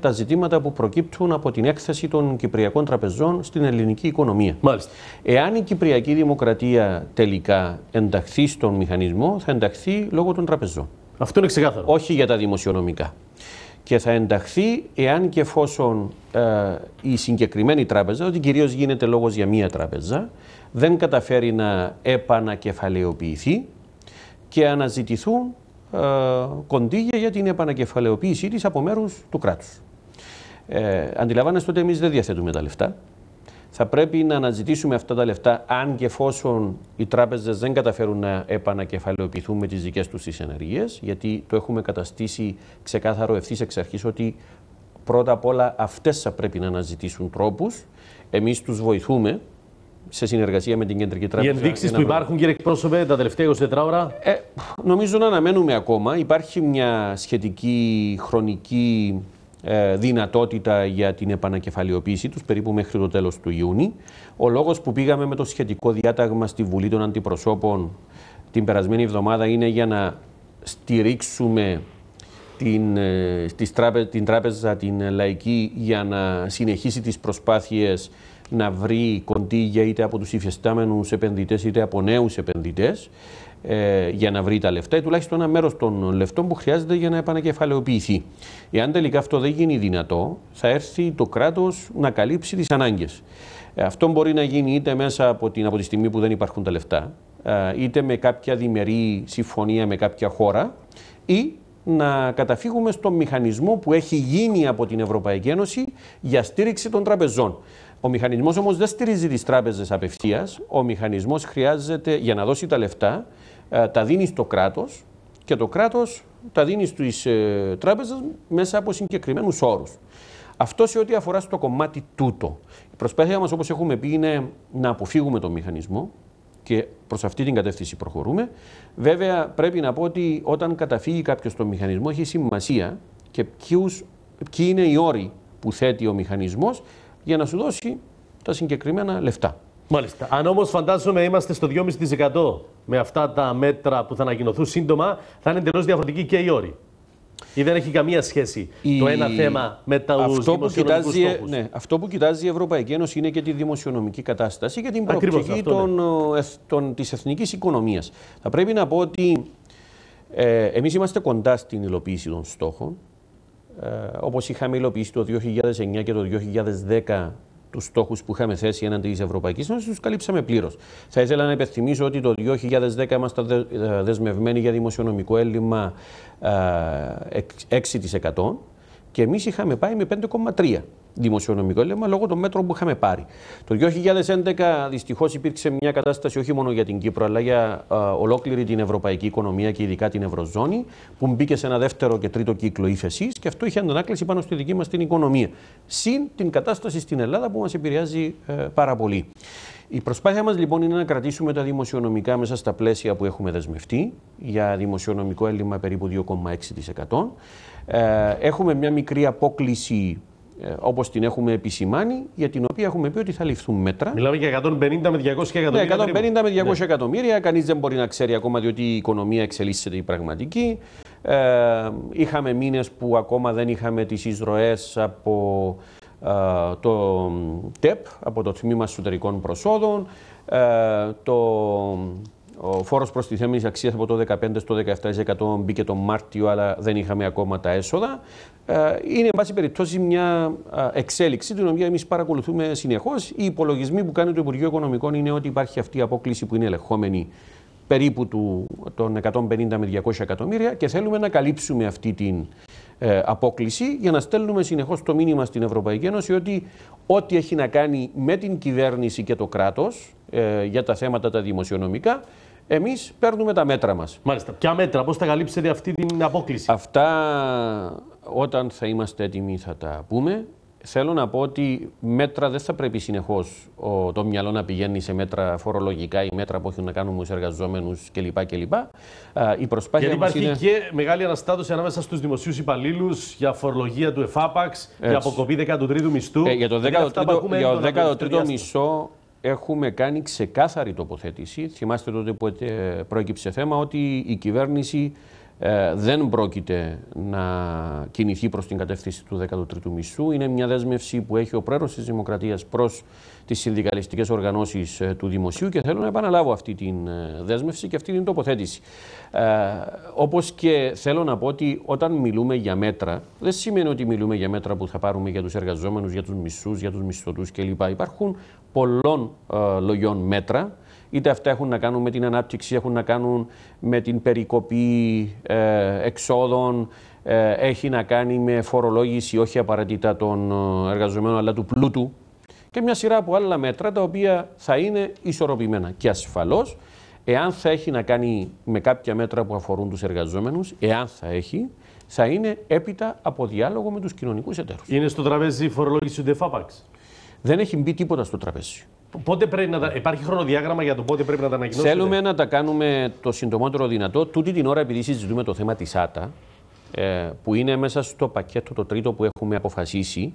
τα ζητήματα που προκύπτουν από την έκθεση των κυπριακών τραπεζών στην ελληνική οικονομία. Μάλιστα. Εάν η κυπριακή δημοκρατία τελικά ενταχθεί στον μηχανισμό, θα ενταχθεί λόγω των τραπεζών. Αυτό είναι ξεκάθαρο. Όχι για τα δημοσιονομικά. Και θα ενταχθεί εάν και εφόσον ε, η συγκεκριμένη τράπεζα, ότι κυρίως γίνεται λόγος για μία τράπεζα, δεν καταφέρει να επανακεφαλαιοποιηθεί και αναζητηθούν ε, κοντίγια για την επανακεφαλαιοποίησή της από μέρους του κράτους. Ε, αντιλαμβάνεστε ότι εμείς δεν διαθέτουμε τα λεφτά. Θα πρέπει να αναζητήσουμε αυτά τα λεφτά, αν και εφόσον οι τράπεζες δεν καταφέρουν να επανακεφαλαιοποιηθούν με τις δικές τους τις γιατί το έχουμε καταστήσει ξεκάθαρο ευθύς εξ αρχής ότι πρώτα απ' όλα αυτές θα πρέπει να αναζητήσουν τρόπους. Εμείς τους βοηθούμε σε συνεργασία με την Κεντρική Τράπεζα. Οι ενδείξεις που υπάρχουν, κύριε εκπρόσωπε, τα τελευταία 24 ώρα. Ε, νομίζω να αναμένουμε ακόμα. Υπάρχει μια σχετική χρονική ε, δυνατότητα για την επανακεφαλαιοποίηση τους περίπου μέχρι το τέλος του Ιούνιου. Ο λόγος που πήγαμε με το σχετικό διάταγμα στη Βουλή των Αντιπροσώπων την περασμένη εβδομάδα είναι για να στηρίξουμε την, ε, την τράπεζα, την λαϊκή, για να συνεχίσει τις προσπάθειες να βρει κοντίγια είτε από τους υφιστάμενους επενδυτές είτε από νέους επενδυτές ε, για να βρει τα λεφτά ή τουλάχιστον ένα μέρος των λεφτών που χρειάζεται για να επανακεφαλαιοποιηθεί. Εάν τελικά αυτό δεν γίνει δυνατό, θα έρθει το κράτος να καλύψει τις ανάγκες. Ε, αυτό μπορεί να γίνει είτε μέσα από, την, από τη στιγμή που δεν υπάρχουν τα λεφτά, ε, είτε με κάποια διμερή συμφωνία με κάποια χώρα ή να καταφύγουμε στον μηχανισμό που έχει γίνει από την Ευρωπαϊκή Ένωση για στήριξη των τραπεζών. Ο μηχανισμός όμως δεν στηρίζει τις τράπεζες απευθείας. Ο μηχανισμός χρειάζεται για να δώσει τα λεφτά, ε, τα δίνεις στο κράτος και το κράτος τα δίνεις στις ε, τράπεζες μέσα από συγκεκριμένους όρους. Αυτό σε ό,τι αφορά στο κομμάτι τούτο. Η προσπάθεια μας, όπως έχουμε πει, είναι να αποφύγουμε τον μηχανισμό και προς αυτή την κατεύθυνση προχωρούμε. Βέβαια, πρέπει να πω ότι όταν καταφύγει κάποιος τον μηχανισμό, έχει σημασία και ποιοι είναι οι όροι που θέτει ο μηχανισμός για να σου δώσει τα συγκεκριμένα λεφτά. Μάλιστα. Αν όμως φαντάζομαι είμαστε στο 2,5% με αυτά τα μέτρα που θα ανακοινωθούν σύντομα, θα είναι εντελώς διαφορετική και η όρη. Ή δεν έχει καμία σχέση το ένα θέμα με τα αυτό που ναι, Αυτό που κοιτάζει η Ευρωπαϊκή Ένωση είναι και τη δημοσιονομική κατάσταση και την προοπτική ναι. της εθνικής οικονομίας. Θα πρέπει να πω ότι ε, εμείς είμαστε κοντά στην υλοποίηση των στόχων. Ε, όπως είχαμε υλοποιήσει το 2009 και το 2010 τους στόχους που είχαμε θέσει έναντι της Ευρωπαϊκής Ένωσης, τους καλύψαμε πλήρως. Θα ήθελα να υπενθυμίσω ότι το 2010 είμαστε ε, δεσμευμένοι για δημοσιονομικό έλλειμμα 6% ε, και εμείς είχαμε πάει με 5,3% δημοσιονομικό έλλειμμα λόγω των μέτρων που είχαμε πάρει. Το 2011 δυστυχώς υπήρξε μια κατάσταση όχι μόνο για την Κύπρο, αλλά για α, ολόκληρη την ευρωπαϊκή οικονομία και ειδικά την Ευρωζώνη, που μπήκε σε ένα δεύτερο και τρίτο κύκλο ύφεσης και αυτό είχε αντανάκλαση πάνω στη δική μας την οικονομία. Συν την κατάσταση στην Ελλάδα που μας επηρεάζει ε, πάρα πολύ. Η προσπάθεια μας λοιπόν είναι να κρατήσουμε τα δημοσιονομικά μέσα στα πλαίσια που έχουμε δεσμευτεί για δημοσιονομικό έλλειμμα περίπου 2,6%. Ε, έχουμε μια μικρή απόκληση ε, όπως την έχουμε επισημάνει, για την οποία έχουμε πει ότι θα ληφθούν μέτρα. Μιλάμε για 150 με 200 εκατομμύρια. Ναι, 150 με 200 ναι. εκατομμύρια. Κανείς δεν μπορεί να ξέρει ακόμα, διότι η οικονομία εξελίσσεται η πραγματική. Ε, είχαμε μήνες που ακόμα δεν είχαμε τις εισρωές από ε, το ΤΕΠ, από το Τμήμα Εσωτερικών Προσόδων. το ο φόρος προστιθέμενη αξία από το 15% στο 17% μπήκε τον Μάρτιο, αλλά δεν είχαμε ακόμα τα έσοδα. Ε, είναι, εν πάση περιπτώσει, μια εξέλιξη την οποία εμείς παρακολουθούμε συνεχώς. Οι υπολογισμοί που κάνει το Υπουργείο Οικονομικών είναι ότι υπάρχει αυτή η απόκληση που είναι ελεγχόμενη περίπου των 150 με 200 εκατομμύρια και θέλουμε να καλύψουμε αυτή την ε, απόκληση για να στέλνουμε συνεχώς το μήνυμα στην Ευρωπαϊκή Ένωση ότι ό,τι έχει να κάνει με την κυβέρνηση και το κράτος ε, για τα θέματα τα δημοσιονομικά εμείς παίρνουμε τα μέτρα μας. Μάλιστα. Ποια μέτρα, πώς θα καλύψετε αυτή την απόκληση. Αυτά όταν θα είμαστε έτοιμοι θα τα πούμε. Θέλω να πω ότι μέτρα δεν θα πρέπει συνεχώς το μυαλό να πηγαίνει σε μέτρα φορολογικά ή μέτρα που έχουν να κάνουν με τους εργαζόμενους κλπ. κλπ. Η υπάρχει είναι... και μεγάλη αναστάτωση ανάμεσα στους δημοσίους υπαλλήλους για φορολογία του ΕΦΑΠΑΞ, για αποκοπή 13ου μισθού. Ε, για το 13ο δηλαδή μισθό έχουμε κάνει ξεκάθαρη τοποθέτηση. Θυμάστε τότε που ε, προέκυψε θέμα ότι η κυβέρνηση ε, δεν πρόκειται να κινηθεί προς την κατεύθυνση του 13ου μισού Είναι μια δέσμευση που έχει ο πρόεδρος της Δημοκρατίας προς τις συνδικαλιστικές οργανώσεις ε, του Δημοσίου και θέλω να επαναλάβω αυτή την ε, δέσμευση και αυτή την τοποθέτηση. Ε, όπως και θέλω να πω ότι όταν μιλούμε για μέτρα, δεν σημαίνει ότι μιλούμε για μέτρα που θα πάρουμε για τους εργαζόμενους, για τους μισούς, για τους μισθωτούς κλπ. Υπάρχουν πολλών ε, λογιών μέτρα είτε αυτά έχουν να κάνουν με την ανάπτυξη, έχουν να κάνουν με την περικοπή ε, εξόδων, ε, έχει να κάνει με φορολόγηση όχι απαραίτητα των ε, εργαζομένων αλλά του πλούτου και μια σειρά από άλλα μέτρα τα οποία θα είναι ισορροπημένα και ασφαλώς εάν θα έχει να κάνει με κάποια μέτρα που αφορούν τους εργαζόμενους, εάν θα έχει, θα είναι έπειτα από διάλογο με τους κοινωνικούς εταίρους. Είναι στο τραπέζι η φορολόγηση του ΔΕΦΑΠΑΞ. Δεν έχει μπει τίποτα στο τραπέζι. Πότε πρέπει να τα... Υπάρχει χρονοδιάγραμμα για το πότε πρέπει να τα ανακοινώσουμε. Θέλουμε να τα κάνουμε το συντομότερο δυνατό. Τούτη την ώρα, επειδή συζητούμε το θέμα της ΣΑΤΑ, ε, που είναι μέσα στο πακέτο το τρίτο που έχουμε αποφασίσει,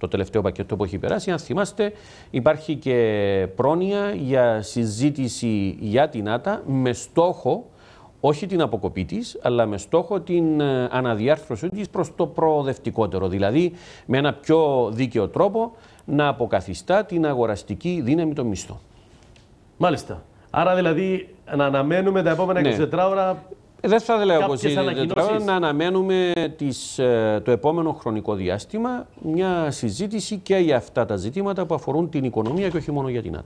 το τελευταίο πακέτο που έχει περάσει. Αν θυμάστε, υπάρχει και πρόνοια για συζήτηση για την ΑΤΑ με στόχο όχι την αποκοπή της, αλλά με στόχο την ε, αναδιάρθρωσή της προς το προοδευτικότερο. Δηλαδή, με ένα πιο δίκαιο τρόπο να αποκαθιστά την αγοραστική δύναμη των μισθών. Μάλιστα. Άρα δηλαδή να αναμένουμε τα επόμενα ναι. 24 ώρα ε, δεν θα λέω πως είναι να αναμένουμε τις, ε, το επόμενο χρονικό διάστημα μια συζήτηση και για αυτά τα ζητήματα που αφορούν την οικονομία και όχι μόνο για την